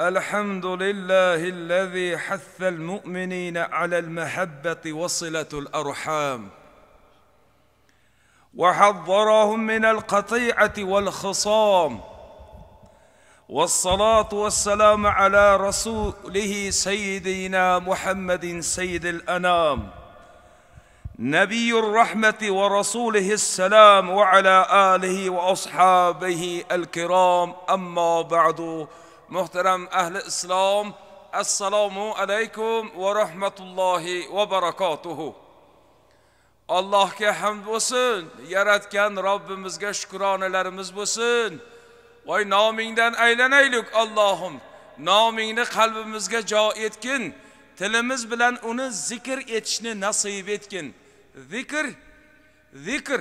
الحمد لله الذي حث المؤمنين على المحبه وصله الارحام وحذرهم من القطيعه والخصام والصلاه والسلام على رسوله سيدنا محمد سيد الانام نبي الرحمه ورسوله السلام وعلى اله واصحابه الكرام اما بعد muhtaram ahli islom assalomu alaykum va rahmatullohi va barakotuhu allohga hamd bo'lsin yaratgan robbimizga shukronalarimiz bo'lsin voy nomingdan aylanaylik allohim nomingni qalbimizga jo etgin tilimiz bilan uni zikr etishni nasib etgin zikr zikr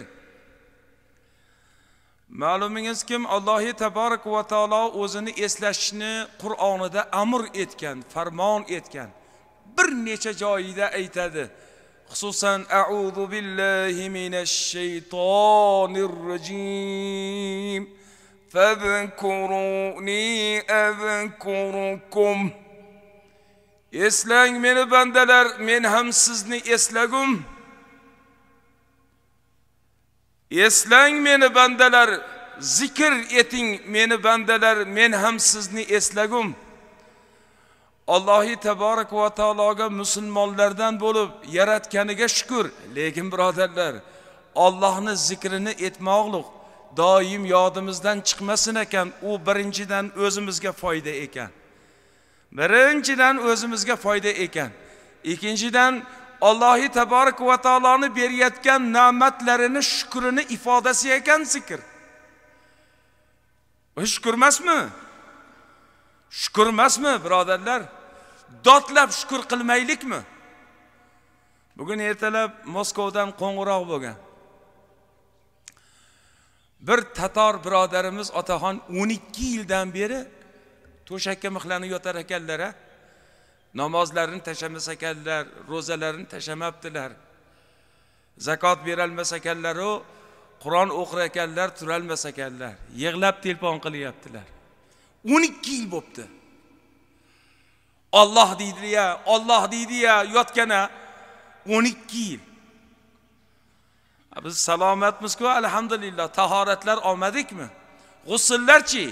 ma'lumingiz kim allohi taborak va taolo o'zini eslashni qur'onida amr etgan farmon etgan bir necha joyida aytadi xususan auzu billahi minash shaytonir rojim fadkuruni azkurukum. eslang meni bandalar men ham sizni eslagum eslang meni bandalar zikr eting meni bandalar men ham sizni eslagum allohi taborak va taologa musulmonlardan bo'lib yaratganiga shukur lekin birodarlar ollohni zikrini etmoqliq doim yodimizdan chiqmasin ekan u birinchidan o'zimizga foyda ekan birinchidan o'zimizga foyda ekan ikkinchidan allohi bir va nametlerini, berayotgan ifadesi shukrini ifodasi ekan zikr mi? Şükürmez mi emasmi birodarlar şükür kılmeylik qilmaylikmi bugun ertalab Moskova'dan qo'ng'iroq bo'lgan bir tatar birodarimiz otaxon 12 yıldan yildan beri to'shakka mıhlanı yotar ekanlar a namozlarini tashlamas ekanlar ro'zalarini tashlamabdilar zakot berolmas ekanlaru qur'on o'qir ekanlar turolmas ekanlar yig'lab telefon qilyaptilar o'n ikki yil bo'pti olloh deydiya ya olloh deydi yotgana o'n ikki yil biz salomatmizku alhamdulillah tahoratlar olmadikmi g'usullarchi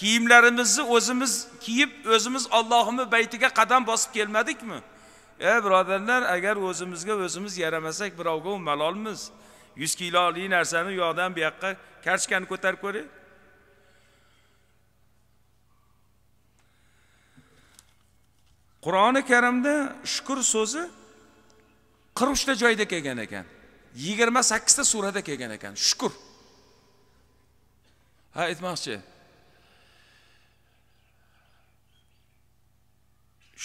kiyimlarimizni o'zimiz kiyib o'zimiz ollohimni baytiga qadam bosib kelmadikmi e birodarlar agar o'zimizga o'zimiz yaramasak birovga melalımız. malolmiz kilo kilolik narsani u yoqdan bu yoqqa karchkani ko'tarib ko'ring qur'oni karimda shukur so'zi 43 uchta joyda kelgan ekan 28 sakkizta surada kelgan ekan Şükür. ha aytmoqchi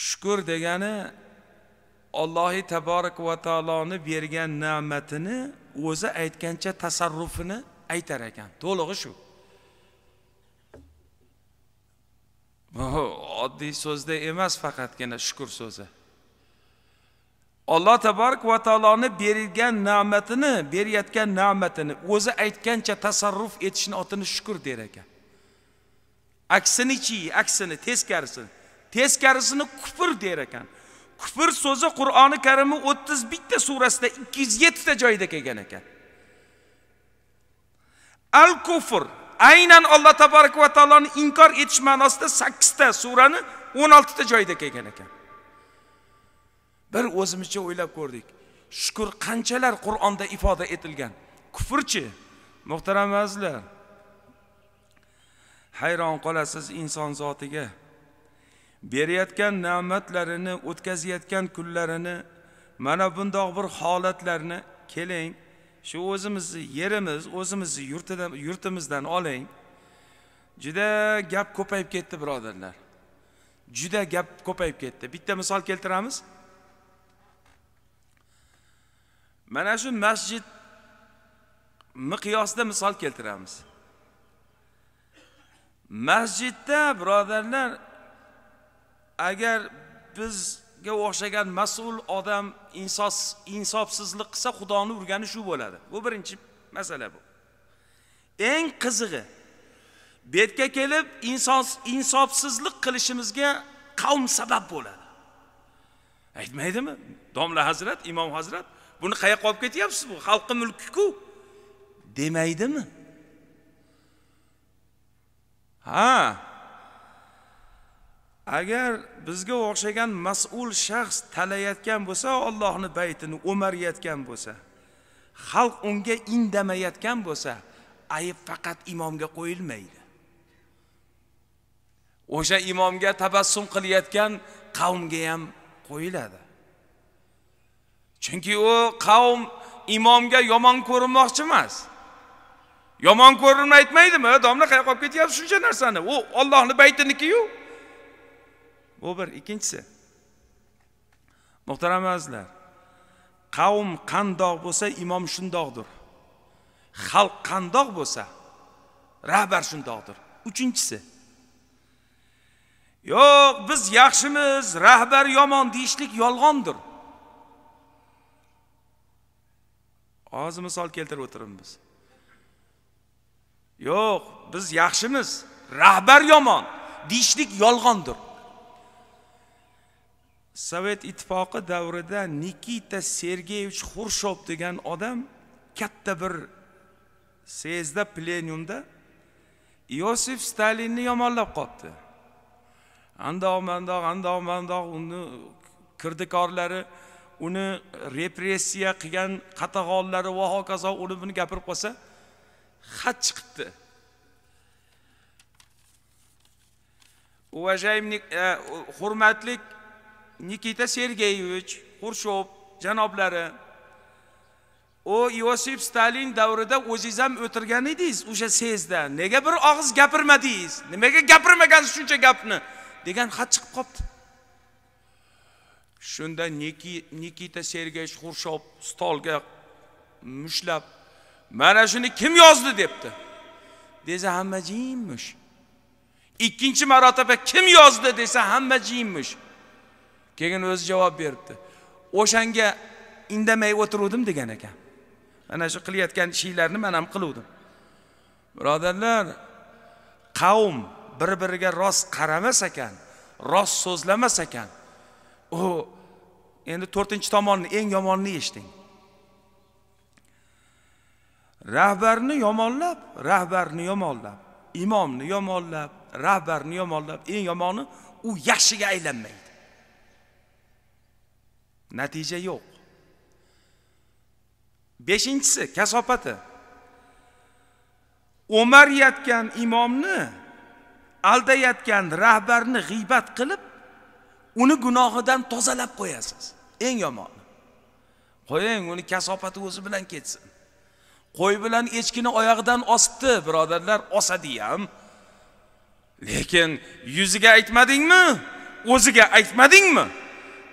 shukur degani allohi taborak va taoloni bergan ne'matini o'zi aytgancha tasarrufini aytar ekan to'lig'i shu oddiy so'zda emas faqatgina shukur so'zi alloh taborak va taoloni berilgan ne'matini berayotgan ne'matini o'zi aytgancha tasarruf etishni otini shukur der ekan aksinichi aksini teskarisini teskarisini kufr der ekan kufr so'zi qur'oni karimni o'ttiz bitta surasida ikki yuz yettita joyda kelgan ekan al kufr aynan alloh taborak va taoloni inkor etish ma'nosida sakkizta surani o'n oltita joyida kelgan ekan bir o'zimizcha o'ylab ko'rdik shukur qanchalar qur'onda ifoda etilgan kufrchi muhtaram azizlar hayron qolasiz inson zotiga berayotgan ne'matlarini o'tkazayotgan kunlarini mana bundoq bir holatlarni keling shu o'zimizni yerimiz o'zimizni yurtidan yurtimizdan oling juda gap ko'payib ketdi birodarlar juda gap ko'payib ketdi bitta misol keltiramiz mana shu masjid miqyosida misol keltiramiz masjidda birodarlar agar bizga o'xshagan mas'ul odam insos insofsizlik qilsa xudoni urgani shu bo'ladi bu birinchi masala bu eng qizig'i betga kelib insos insofsizlik qilishimizga qavm sabab bo'ladi aytmaydimi domla hazrat imom hazrat buni qayoqqa olib ketyapsiz bu xalqni mulkiku demaydimi ha agar bizga o'xshagan mas'ul shaxs talayotgan bo'lsa ollohni baytini o'marayotgan bo'lsa xalq unga indamayotgan bo'lsa ayb faqat imomga qo'yilmaydi o'sha imomga tabassum qilayotgan qavmga ham qo'yiladi chunki u qavm imomga yomon ko'rinmoqchi emas yomon ko'rinma aytmaydimi domla qayoqqa olib ketyapsiz shuncha narsani u ollohni baytinikiyu bu bir ikkinchisi muhtaram azizlar qavm qandoq bo'lsa imom shundoqdir xalq qandoq bo'lsa rahbar shundoqdir uchinchisi yo'q biz yaxshimiz rahbar yomon deyishlik yolg'ondir hozir misol keltirib o'tiribmiz yo'q biz yaxshimiz rahbar yomon deyishlik yolg'ondir sovet ittifoqi davrida nikita sergeyevich xurshov degan odam katta bir sezda plenumda iosif stalinni yomonlab qolibdi andoq mandoq andoq mandoq uni kirdikorlari uni repressiya qilgan qatag'onlari va hokazo uni buni gapirib qolsa xat chiqibdi уважаемый hurmatlik э, nikita sergeyevich xurshov janoblari u iosif stalin davrida o'zingiz ham o'tirgan edingiz o'sha sezda nega bir og'iz gapirmadingiz nimaga gapirmagansiz shuncha gapni degan xat chiqib qolibdi shunda nikita sergeyevich xurshov stolga mushlab mana shuni kim yozdi debdi desa hamma jimmish ikkinchi marotaba kim yozdi desa hamma jimmish keyin o'zi javob beribdi o'shanga indamay o'tiruvdim degan ekan mana shu qilayotgan ishinglarni man ham qiluvdim birodarlar qavm bir biriga rost qaramas ekan rost so'zlamas ekan u endi to'rtinchi tomonni eng yomonini eshiting rahbarni yomonlab rahbarni yomonlab imomni yomonlab rahbarni yomonlab eng yomoni u yaxshiga aylanmaydi natija yo'q beshinchisi kasofati o'marayotgan imomni aldayotgan rahbarni g'iybat qilib uni gunohidan tozalab qo'yasiz eng yomoni qo'ying uni kasofati o'zi bilan ketsin qo'y bilan echkini oyog'idan osibdi birodarlar osadi ham lekin yuziga aytmadingmi o'ziga aytmadingmi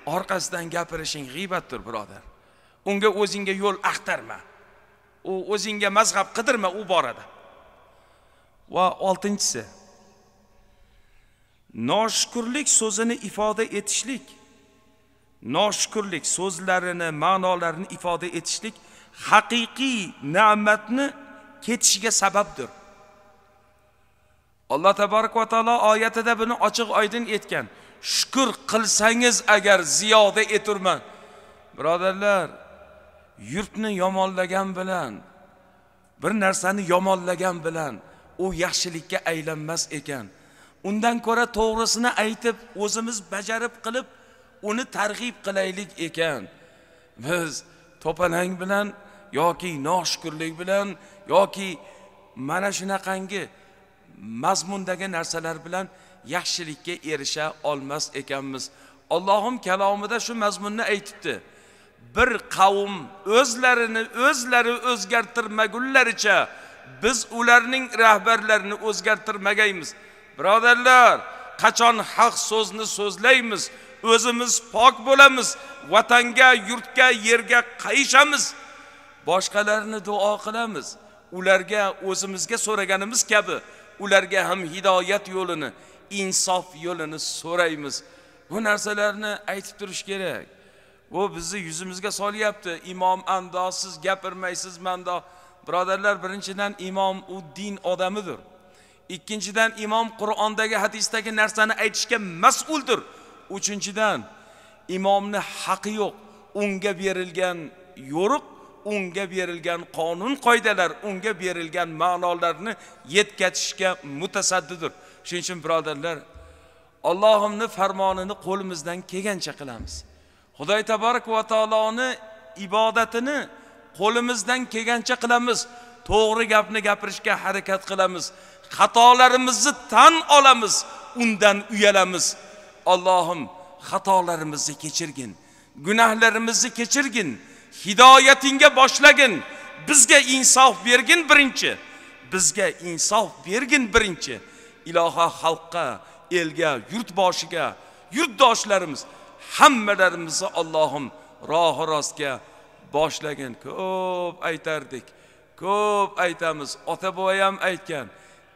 orqasidan gapirishing g'iybatdir birodar unga o'zingga yo'l axtarma u o'zingga mazhab qidirma u borada va oltinchisi noshukurlik so'zini ifoda etishlik noshukurlik so'zlarini ma'nolarini ifoda etishlik haqiqiy ne'matni ketishiga sababdir alloh taborak va taolo oyatida buni ochiq oydin aytgan shukur qilsangiz agar ziyoda eturman birodarlar yurtni yomonlagan bilan bir narsani yomonlagan bilan u yaxshilikka aylanmas ekan undan ko'ra to'g'risini aytib o'zimiz bajarib qilib uni targ'ib qilaylik ekan biz to'palang bilan yoki noshukurlik bilan yoki mana shunaqangi mazmundagi narsalar bilan yaxshilikka erisha olmas ekanmiz allohim kalomida shu mazmunni aytibdi bir qavm o'zlarini o'zlari o'zgartirmagunlaricha biz ularning rahbarlarini o'zgartirmagaymiz birodarlar qachon haq so'zni so'zlaymiz o'zimiz pok bo'lamiz vatanga yurtga yerga qayishamiz boshqalarni duo qilamiz ularga o'zimizga so'raganimiz kabi ularga ham hidoyat yo'lini insof yo'lini so'raymiz bu narsalarni aytib turish kerak bu bizni yuzimizga solyapti imom ando siz gapirmaysiz mando birodarlar birinchidan imom u din odamidir ikkinchidan imom qur'ondagi hadisdagi narsani aytishga mas'uldir uchinchidan imomni haqi yo'q unga berilgan yo'riq unga berilgan qonun qoidalar unga berilgan ma'nolarni yetkazishga mutasaddidir shuning uchun birodarlar Allohimni farmonini qo'limizdan kelgancha qilamiz xudoy taborak va taoloni ibodatini qo'limizdan kelgancha qilamiz to'g'ri gapni gapirishga harakat qilamiz xatolarimizni tan olamiz undan uyalamiz Allohim xatolarimizni kechirgin gunohlarimizni kechirgin hidoyatingga boshlagin bizga insof bergin birinchi bizga insof bergin birinchi iloha xalqqa elga boshiga yurtdoshlarimiz hammalarimizni Allohim rohi rostga boshlagin ko'p aytardik ko'p aytamiz ota bobo ham aytgan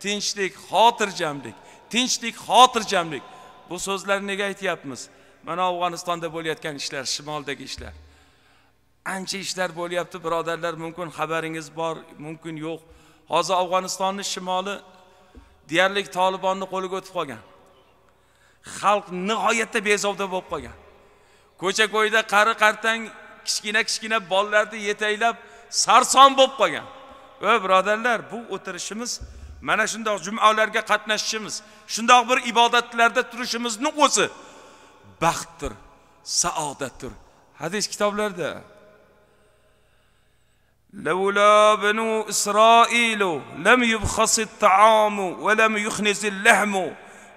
tinchlik xotirjamlik tinchlik xotirjamlik bu so'zlarni nega aytyapmiz mana afg'onistonda bo'layotgan ishlar shimoldagi ishlar ancha ishlar bo'lyapti birodarlar mumkin xabaringiz bor mumkin yo'q hozir afg'onistonni shimoli deyarli tolibonni qo'liga o'tib qolgan xalq nihoyatda bezovda bo'lib qolgan ko'cha ko'yda qari qartang kichkina kichkina bolalarni yetaklab sarson bo'lib qolgan va birodarlar bu o'tirishimiz mana shundoq jumalarga qatnashishimiz shundoq bir ibodatlarda turishimizni o'zi baxtdir saodatdir hadis kitoblarda لولا بنو إسرائيل لم يبخص الطعام ولم يخنز اللحم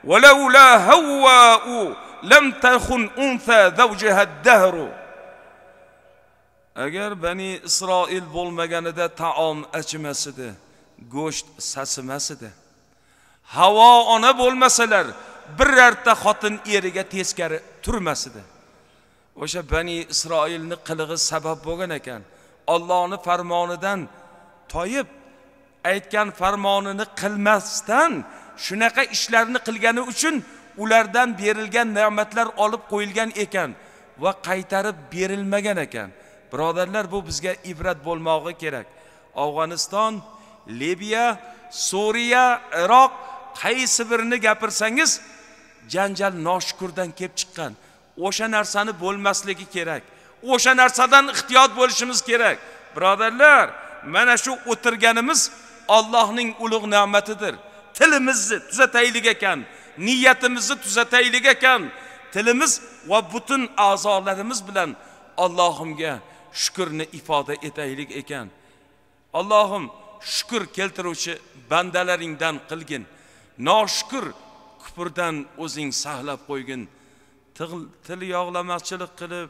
ولولا هواء لم تخن أنثى زوجها الدهر أجر بني إسرائيل بول مجاندة طعام أجمسد قوشت ساسمسد هواء أنا بول مسلر بررت خطن إيريجة تيسكر ترمسد وش بني إسرائيل نقلغ السبب بغنكان كان Allohni farmonidan toyib aytgan farmonini qilmasdan shunaqa ishlarni qilgani uchun ulardan berilgan ne'matlar olib qo'yilgan ekan va qaytarib berilmagan ekan birodarlar bu bizga ibrat bo'lmog'i kerak afg'oniston libiya suriya iroq qaysi birini gapirsangiz janjal noshukurdan kelib chiqqan o'sha narsani bo'lmasligi kerak o'sha narsadan ehtiyot bo'lishimiz kerak birodarlar mana shu o'tirganimiz ollohning ulug' ne'matidir tilimizni tuzataylik ekan niyatimizni tuzataylik ekan tilimiz va butun a'zolarimiz bilan ollohimga shukrni ifoda etaylik ekan allohim shukur keltiruvchi bandalaringdan qilgin noshukur kufrdan o'zing saqlab qo'ygin til yog'lamachilik qilib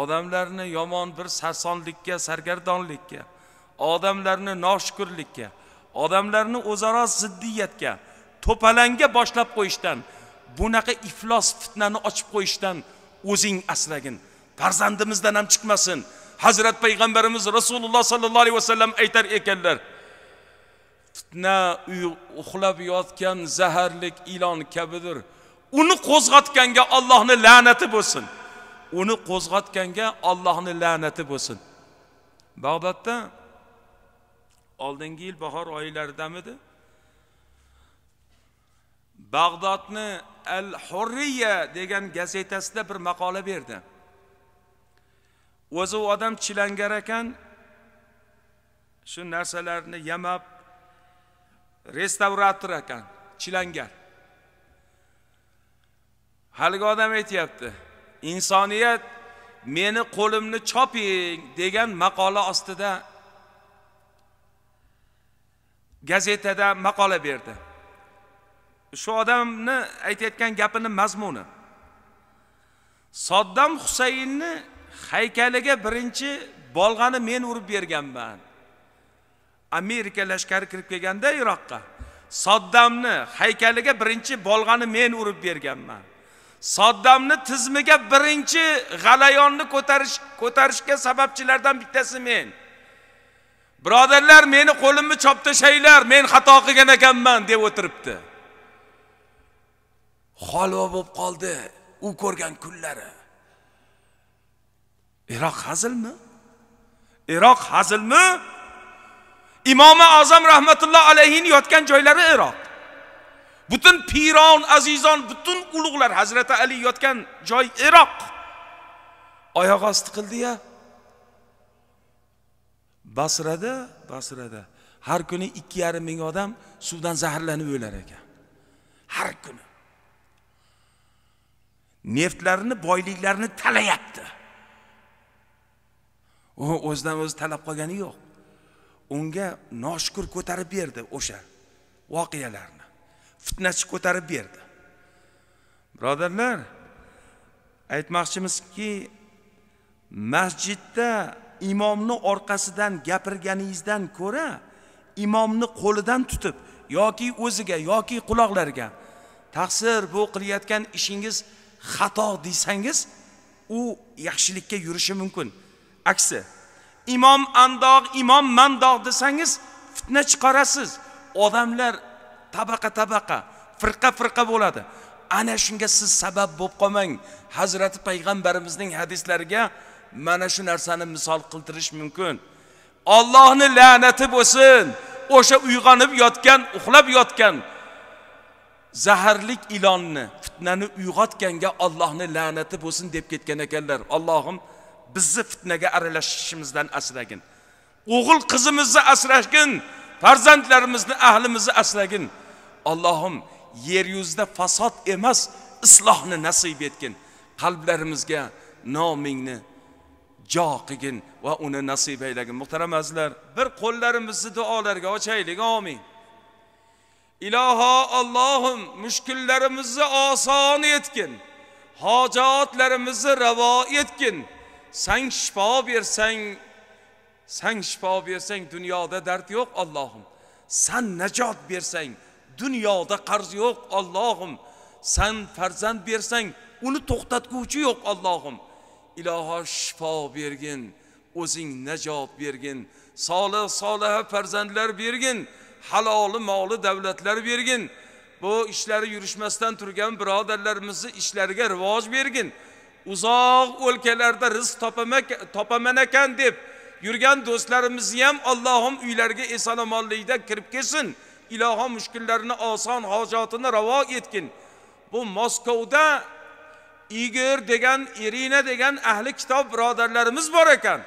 odamlarni yomon bir sarsonlikka sargardonlikka odamlarni noshukurlikka odamlarni o'zaro ziddiyatga to'palanga boshlab qo'yishdan bunaqa iflos fitnani ochib qo'yishdan o'zing asragin farzandimizdan ham chiqmasin hazrat payg'ambarimiz rasululloh sollallohu alayhi vasallam aytar ekanlar fitna uxlab yotgan zaharlik ilon kabidir uni qo'zg'otganga ollohni la'nati bo'lsin uni qo'zg'atganga ollohni la'nati bo'lsin bag'dodda oldingi yil bahor oylaridamidi bag'dodni al hurriya degan gazetasida bir maqola berdi o'zi u odam chilangar ekan shu narsalarni yamab restavrator ekan chilangar haligi odam aytyapti insoniyat meni qo'limni choping degan maqola ostida gazetada maqola berdi shu odamni aytayotgan gapini mazmuni soddam husaynni haykaliga birinchi bolg'ani men urib berganman amerika lashkari kirib kelganda iroqqa soddamni haykaliga birinchi bolg'ani men urib berganman soddamni tizimiga birinchi g'alayonni ko'tarish ko'tarishga sababchilardan bittasi men birodarlar meni qo'limni chop tashlanglar men xato qilgan ekanman deb o'tiribdi holva bo'lib qoldi u ko'rgan kunlari iroq hazilmi iroq hazilmi imomi azam rahmatulloh alayhini yotgan joylari iroq butun piron azizon butun ulug'lar hazrati ali yotgan joy iroq oyoq osti qildiya basrada basrada har kuni ikki yarim ming odam suvdan zaharlanib o'lar ekan har kuni neftlarini boyliklarini talayapti u o'zidan o'zi talab qilgani yo'q unga noshukur ko'tarib berdi o'sha voqealarni fitnachi ko'tarib berdi birodarlar aytmoqchimizki masjidda imomni orqasidan gapirganingizdan ko'ra imomni qo'lidan tutib yoki o'ziga yoki quloqlariga taqsir bu qilayotgan ishingiz xato desangiz u yaxshilikka yurishi mumkin aksi imom andoq imom mandoq desangiz fitna chiqarasiz odamlar tabaqa tabaqa firqa firqa bo'ladi ana shunga siz sabab bo'lib qolmang hazrati payg'ambarimizning hadislariga mana shu narsani misol qiltirish mumkin ollohni la'nati bo'lsin o'sha uyg'onib yotgan uxlab yotgan zaharlik ilonni fitnani uyg'otganga ollohni la'nati bo'lsin deb ketgan ekanlar allohim bizni fitnaga aralashishimizdan asragin o'g'il qizimizni asragin farzandlarimizni ahlimizni asragin allohim yer yuzida fasod emas islohni nasib etgin qalblarimizga nomingni jo qilgin va uni nasib aylagin muhtaram azizlar bir qo'llarimizni duolarga ochaylik omin iloho allohim mushkullarimizni oson etgin hojatlarimizni ravo etgin sang shifo bersang sang shifo bersang dunyoda dard yo'q allohim san najot bersang dunyoda qarz yo'q Allohim san farzand bersang uni to'xtatguvchi yo'q Allohim iloho shifo bergin o'zing najot bergin solih soliha farzandlar bergin haloli moli davlatlar bergin bu ishlari yurishmasdan turgan birodarlarimizni ishlariga rivoj bergin uzoq o'lkalarda rizq topaman ekan deb yurgan do'stlarimizni ham allohim uylariga eson omonlikda kirib kelsin ilohim mushkullarini oson hojatini ravo etgin bu moskovda igor degan irina degan ahli kitob birodarlarimiz bor ekan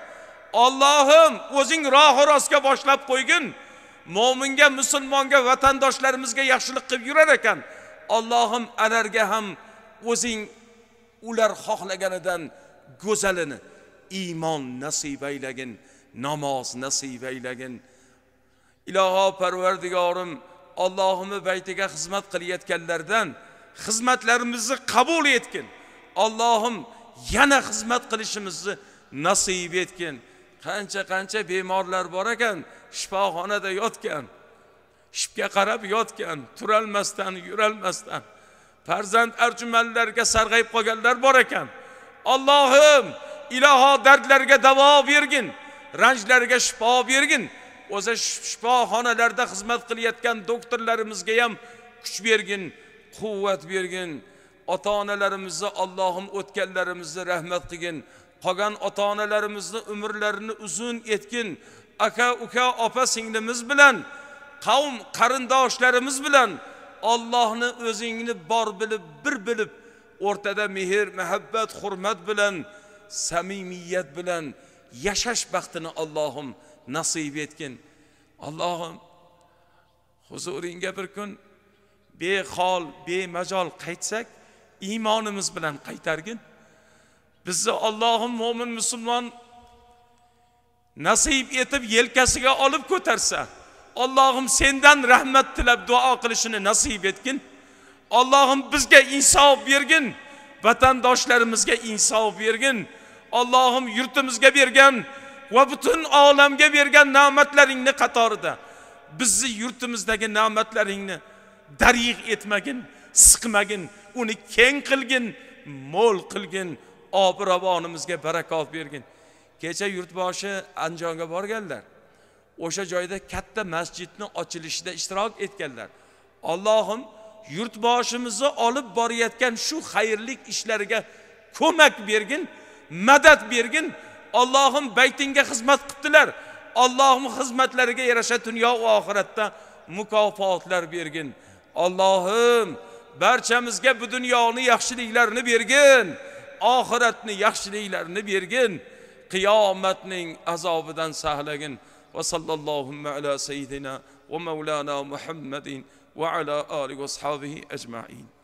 ollohim o'zing rohi rostga boshlab qo'ygin mo'minga musulmonga vatandoshlarimizga yaxshilik qilib yurar ekan ollohim alarga ham o'zing ular xohlaganidan go'zalini iymon nasib aylagin namoz nasib aylagin iloho parvardigorim ollohimni baytiga xizmat qilayotganlardan xizmatlarimizni qabul etgin ollohim yana xizmat qilishimizni nasib etgin qancha qancha bemorlar bor ekan shifoxonada yotgan shipga qarab yotgan turolmasdan yurolmasdan farzand arjumanlarga sarg'ayib qolganlar bor ekan ollohim iloho dardlarga davo bergin ranjlarga shifo bergin o'sha shifoxonalarda xizmat qilayotgan doktorlarimizga ham kuch bergin quvvat bergin ota onalarimizni allohim o'tganlarimizni rahmat qilgin qolgan ota onalarimizni umrlarini uzun etgin aka uka opa singlimiz bilan qavm qarindoshlarimiz bilan ollohni o'zingni bor bilib bir bilib o'rtada mehr muhabbat hurmat bilan samimiyat bilan yashash baxtini allohim nasib etgin allohim huzuringga bir kun behol bemajol qaytsak iymonimiz bilan qaytargin bizni ollohim mo'min musulmon nasib etib yelkasiga olib ko'tarsa ollohim sendan rahmat tilab duo qilishini nasib etgin ollohim bizga insof bergin vatandoshlarimizga insof bergin ollohim yurtimizga bergan va butun olamga bergan ne'matlaringni qatorida bizni yurtimizdagi ne'matlaringni darig' etmagin siqmagin uni keng qilgin mo'l qilgin obi ravonimizga barakot bergin kecha yurtboshi andijonga borganlar o'sha joyda katta masjidni ochilishida ishtirok etganlar allohim yurtboshimizni olib borayotgan shu xayrli ishlariga ko'mak bergin madad bergin Allohim baytingga xizmat qildilar. Allohim xizmatlariga yarasha dunyo va oxiratda mukofotlar bergin. Allohim barchamizga bu dunyoni yaxshiliklarini bergin, oxiratni yaxshiliklarini bergin, qiyomatning azobidan saqlagin. Va sallallohu ala sayyidina va maulana Muhammadin va ala alihi va ashabihi ajma'in.